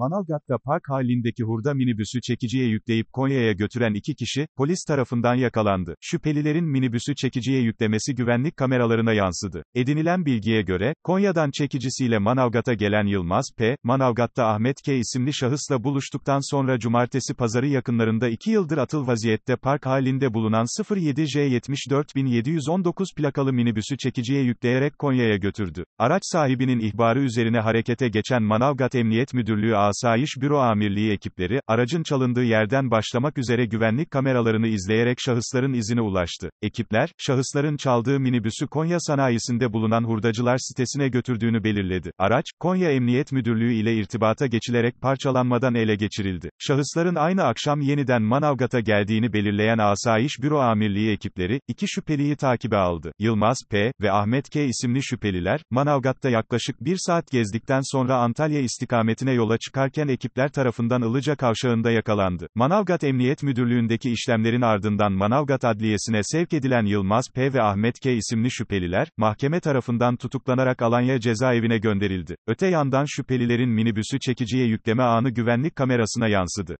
Manavgat'ta park halindeki hurda minibüsü çekiciye yükleyip Konya'ya götüren iki kişi, polis tarafından yakalandı. Şüphelilerin minibüsü çekiciye yüklemesi güvenlik kameralarına yansıdı. Edinilen bilgiye göre, Konya'dan çekicisiyle Manavgat'a gelen Yılmaz P., Manavgat'ta Ahmet K. isimli şahısla buluştuktan sonra cumartesi pazarı yakınlarında iki yıldır atıl vaziyette park halinde bulunan 07J74719 plakalı minibüsü çekiciye yükleyerek Konya'ya götürdü. Araç sahibinin ihbarı üzerine harekete geçen Manavgat Emniyet Müdürlüğü Asayiş Büro Amirliği ekipleri, aracın çalındığı yerden başlamak üzere güvenlik kameralarını izleyerek şahısların izine ulaştı. Ekipler, şahısların çaldığı minibüsü Konya sanayisinde bulunan hurdacılar sitesine götürdüğünü belirledi. Araç, Konya Emniyet Müdürlüğü ile irtibata geçilerek parçalanmadan ele geçirildi. Şahısların aynı akşam yeniden Manavgat'a geldiğini belirleyen Asayiş Büro Amirliği ekipleri, iki şüpheliyi takibe aldı. Yılmaz P. ve Ahmet K. isimli şüpheliler, Manavgat'ta yaklaşık bir saat gezdikten sonra Antalya istikametine yola çıkan bakarken ekipler tarafından Ilıca kavşağında yakalandı. Manavgat Emniyet Müdürlüğü'ndeki işlemlerin ardından Manavgat Adliyesi'ne sevk edilen Yılmaz P. ve Ahmet K. isimli şüpheliler, mahkeme tarafından tutuklanarak Alanya cezaevine gönderildi. Öte yandan şüphelilerin minibüsü çekiciye yükleme anı güvenlik kamerasına yansıdı.